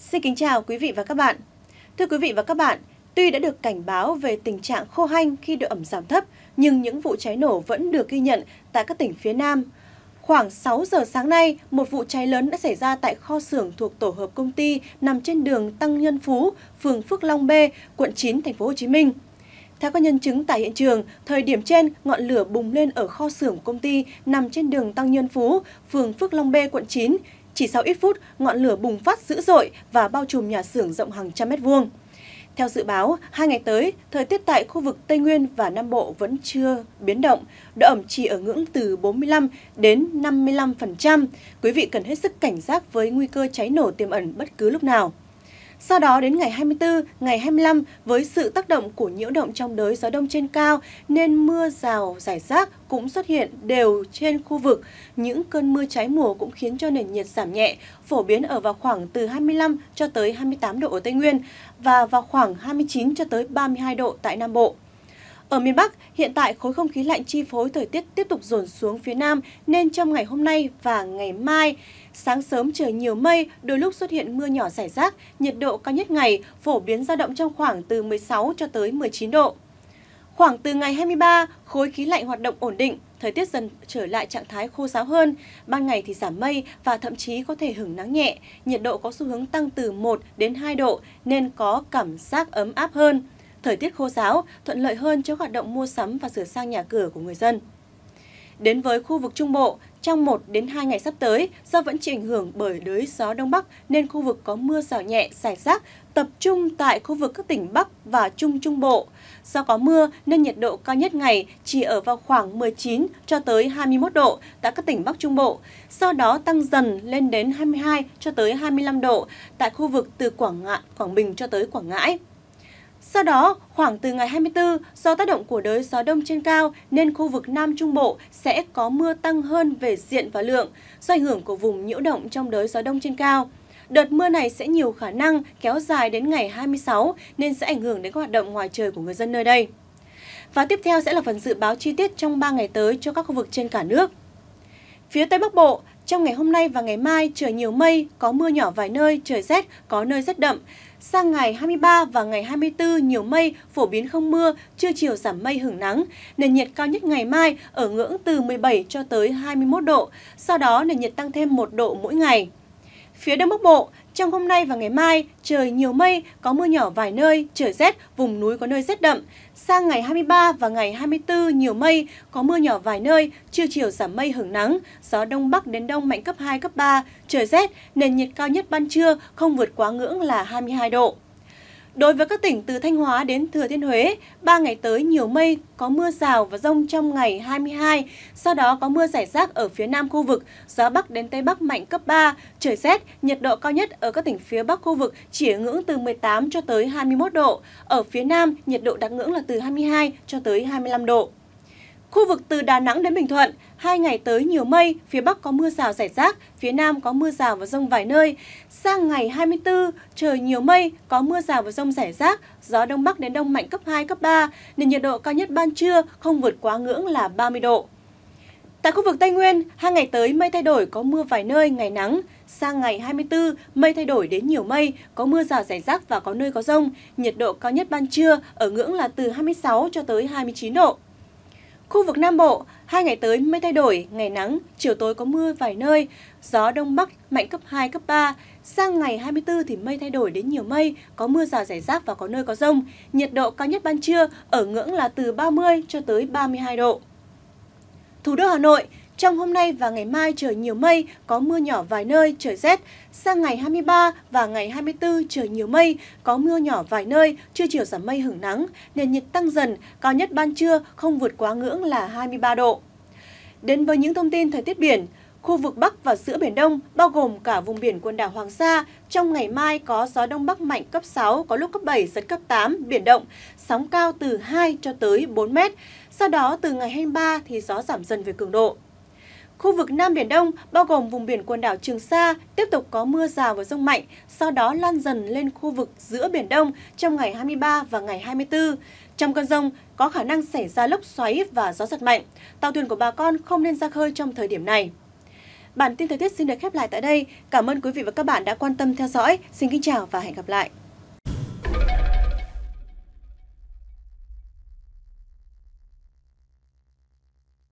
Xin kính chào quý vị và các bạn. Thưa quý vị và các bạn, tuy đã được cảnh báo về tình trạng khô hanh khi độ ẩm giảm thấp, nhưng những vụ cháy nổ vẫn được ghi nhận tại các tỉnh phía Nam. Khoảng 6 giờ sáng nay, một vụ cháy lớn đã xảy ra tại kho xưởng thuộc tổ hợp công ty nằm trên đường Tăng Nhân Phú, phường Phước Long B, quận 9, thành phố Hồ Chí Minh. Theo các nhân chứng tại hiện trường, thời điểm trên, ngọn lửa bùng lên ở kho xưởng công ty nằm trên đường Tăng Nhân Phú, phường Phước Long B, quận 9, chỉ sau ít phút, ngọn lửa bùng phát dữ dội và bao trùm nhà xưởng rộng hàng trăm mét vuông. Theo dự báo, hai ngày tới, thời tiết tại khu vực Tây Nguyên và Nam Bộ vẫn chưa biến động, độ ẩm chỉ ở ngưỡng từ 45 đến 55%. Quý vị cần hết sức cảnh giác với nguy cơ cháy nổ tiềm ẩn bất cứ lúc nào. Sau đó đến ngày 24, ngày 25 với sự tác động của nhiễu động trong đới gió đông trên cao nên mưa rào rải rác cũng xuất hiện đều trên khu vực. Những cơn mưa trái mùa cũng khiến cho nền nhiệt giảm nhẹ, phổ biến ở vào khoảng từ 25 cho tới 28 độ ở Tây Nguyên và vào khoảng 29 cho tới 32 độ tại Nam Bộ. Ở miền Bắc, hiện tại khối không khí lạnh chi phối thời tiết tiếp tục dồn xuống phía Nam nên trong ngày hôm nay và ngày mai, sáng sớm trời nhiều mây, đôi lúc xuất hiện mưa nhỏ rải rác, nhiệt độ cao nhất ngày phổ biến dao động trong khoảng từ 16 cho tới 19 độ. Khoảng từ ngày 23, khối khí lạnh hoạt động ổn định, thời tiết dần trở lại trạng thái khô ráo hơn, ban ngày thì giảm mây và thậm chí có thể hứng nắng nhẹ, nhiệt độ có xu hướng tăng từ 1 đến 2 độ nên có cảm giác ấm áp hơn thời tiết khô giáo thuận lợi hơn cho hoạt động mua sắm và sửa sang nhà cửa của người dân. Đến với khu vực Trung Bộ, trong 1 đến 2 ngày sắp tới, do vẫn chịu ảnh hưởng bởi đới gió Đông Bắc nên khu vực có mưa rào nhẹ, rải rác, tập trung tại khu vực các tỉnh Bắc và Trung Trung Bộ. Do có mưa nên nhiệt độ cao nhất ngày chỉ ở vào khoảng 19 cho tới 21 độ tại các tỉnh Bắc Trung Bộ, sau đó tăng dần lên đến 22 cho tới 25 độ tại khu vực từ Quảng Ngạn, Quảng Bình cho tới Quảng Ngãi. Sau đó, khoảng từ ngày 24, do tác động của đới gió đông trên cao nên khu vực Nam Trung Bộ sẽ có mưa tăng hơn về diện và lượng do ảnh hưởng của vùng nhiễu động trong đới gió đông trên cao. Đợt mưa này sẽ nhiều khả năng kéo dài đến ngày 26 nên sẽ ảnh hưởng đến các hoạt động ngoài trời của người dân nơi đây. Và tiếp theo sẽ là phần dự báo chi tiết trong 3 ngày tới cho các khu vực trên cả nước. Phía Tây Bắc Bộ, trong ngày hôm nay và ngày mai, trời nhiều mây, có mưa nhỏ vài nơi, trời rét, có nơi rất đậm. Sang ngày 23 và ngày 24 nhiều mây, phổ biến không mưa, trưa chiều giảm mây hưởng nắng. Nền nhiệt cao nhất ngày mai ở ngưỡng từ 17 cho tới 21 độ, sau đó nền nhiệt tăng thêm 1 độ mỗi ngày. Phía Đông Bắc Bộ, trong hôm nay và ngày mai, trời nhiều mây, có mưa nhỏ vài nơi, trời rét, vùng núi có nơi rét đậm. Sang ngày 23 và ngày 24 nhiều mây, có mưa nhỏ vài nơi, trưa chiều giảm mây hưởng nắng, gió đông bắc đến đông mạnh cấp 2, cấp 3, trời rét, nền nhiệt cao nhất ban trưa không vượt quá ngưỡng là 22 độ. Đối với các tỉnh từ Thanh Hóa đến Thừa Thiên Huế, 3 ngày tới nhiều mây, có mưa rào và rông trong ngày 22, sau đó có mưa rải rác ở phía nam khu vực, gió Bắc đến Tây Bắc mạnh cấp 3, trời rét, nhiệt độ cao nhất ở các tỉnh phía Bắc khu vực chỉ ở ngưỡng từ 18 cho tới 21 độ, ở phía Nam nhiệt độ đạt ngưỡng là từ 22 cho tới 25 độ. Khu vực từ Đà Nẵng đến Bình Thuận, hai ngày tới nhiều mây, phía Bắc có mưa rào rải rác, phía Nam có mưa rào và rông vài nơi. Sang ngày 24, trời nhiều mây, có mưa rào và rông rải rác, gió Đông Bắc đến Đông mạnh cấp 2, cấp 3, nên nhiệt độ cao nhất ban trưa không vượt quá ngưỡng là 30 độ. Tại khu vực Tây Nguyên, hai ngày tới mây thay đổi có mưa vài nơi, ngày nắng. Sang ngày 24, mây thay đổi đến nhiều mây, có mưa rào rải rác và có nơi có rông. Nhiệt độ cao nhất ban trưa ở ngưỡng là từ 26 cho tới 29 độ. Khu vực Nam Bộ, hai ngày tới mây thay đổi, ngày nắng, chiều tối có mưa vài nơi, gió Đông Bắc mạnh cấp 2, cấp 3. Sang ngày 24 thì mây thay đổi đến nhiều mây, có mưa rào rải rác và có nơi có rông. Nhiệt độ cao nhất ban trưa ở ngưỡng là từ 30 cho tới 32 độ. Thủ đô Hà Nội, trong hôm nay và ngày mai trời nhiều mây, có mưa nhỏ vài nơi, trời rét. Sang ngày 23 và ngày 24 trời nhiều mây, có mưa nhỏ vài nơi, trưa chiều giảm mây hưởng nắng, nền nhiệt tăng dần, cao nhất ban trưa không vượt quá ngưỡng là 23 độ. Đến với những thông tin thời tiết biển, Khu vực Bắc và giữa Biển Đông, bao gồm cả vùng biển quần đảo Hoàng Sa, trong ngày mai có gió Đông Bắc mạnh cấp 6, có lúc cấp 7, giật cấp 8, biển động, sóng cao từ 2 cho tới 4 mét. Sau đó từ ngày 23 thì gió giảm dần về cường độ. Khu vực Nam Biển Đông, bao gồm vùng biển quần đảo Trường Sa, tiếp tục có mưa rào và rông mạnh, sau đó lan dần lên khu vực giữa Biển Đông trong ngày 23 và ngày 24. Trong cơn rông, có khả năng xảy ra lốc xoáy và gió giật mạnh. Tàu thuyền của bà con không nên ra khơi trong thời điểm này. Bản tin thời tiết xin được khép lại tại đây. Cảm ơn quý vị và các bạn đã quan tâm theo dõi. Xin kính chào và hẹn gặp lại.